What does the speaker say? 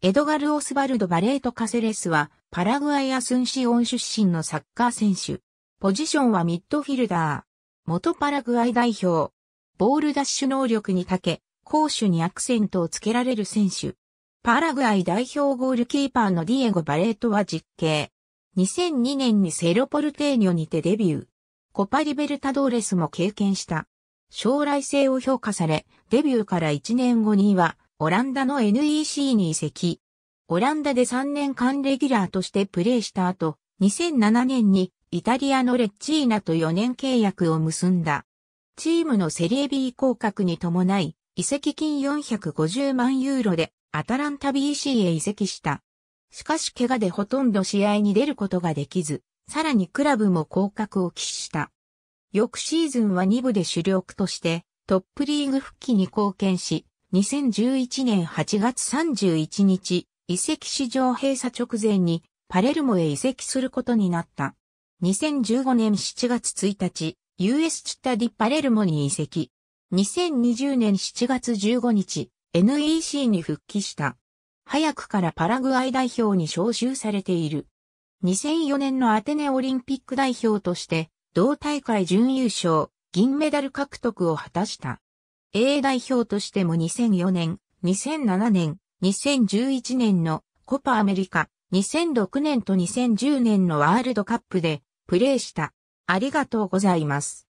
エドガル・オスバルド・バレート・カセレスは、パラグアイ・アスンシオン出身のサッカー選手。ポジションはミッドフィルダー。元パラグアイ代表。ボールダッシュ能力に長け、攻守にアクセントをつけられる選手。パラグアイ代表ゴールキーパーのディエゴ・バレートは実刑。2002年にセロポルテーニョにてデビュー。コパリベルタドーレスも経験した。将来性を評価され、デビューから1年後には、オランダの NEC に移籍。オランダで3年間レギュラーとしてプレーした後、2007年にイタリアのレッチーナと4年契約を結んだ。チームのセリエ B 降格に伴い、移籍金450万ユーロでアタランタ BC へ移籍した。しかし怪我でほとんど試合に出ることができず、さらにクラブも降格を喫した。翌シーズンは2部で主力としてトップリーグ復帰に貢献し、2011年8月31日、遺跡市場閉鎖直前にパレルモへ移籍することになった。2015年7月1日、US チッタディパレルモに移籍。2020年7月15日、NEC に復帰した。早くからパラグアイ代表に招集されている。2004年のアテネオリンピック代表として、同大会準優勝、銀メダル獲得を果たした。A 代表としても2004年、2007年、2011年のコパアメリカ、2006年と2010年のワールドカップでプレーした。ありがとうございます。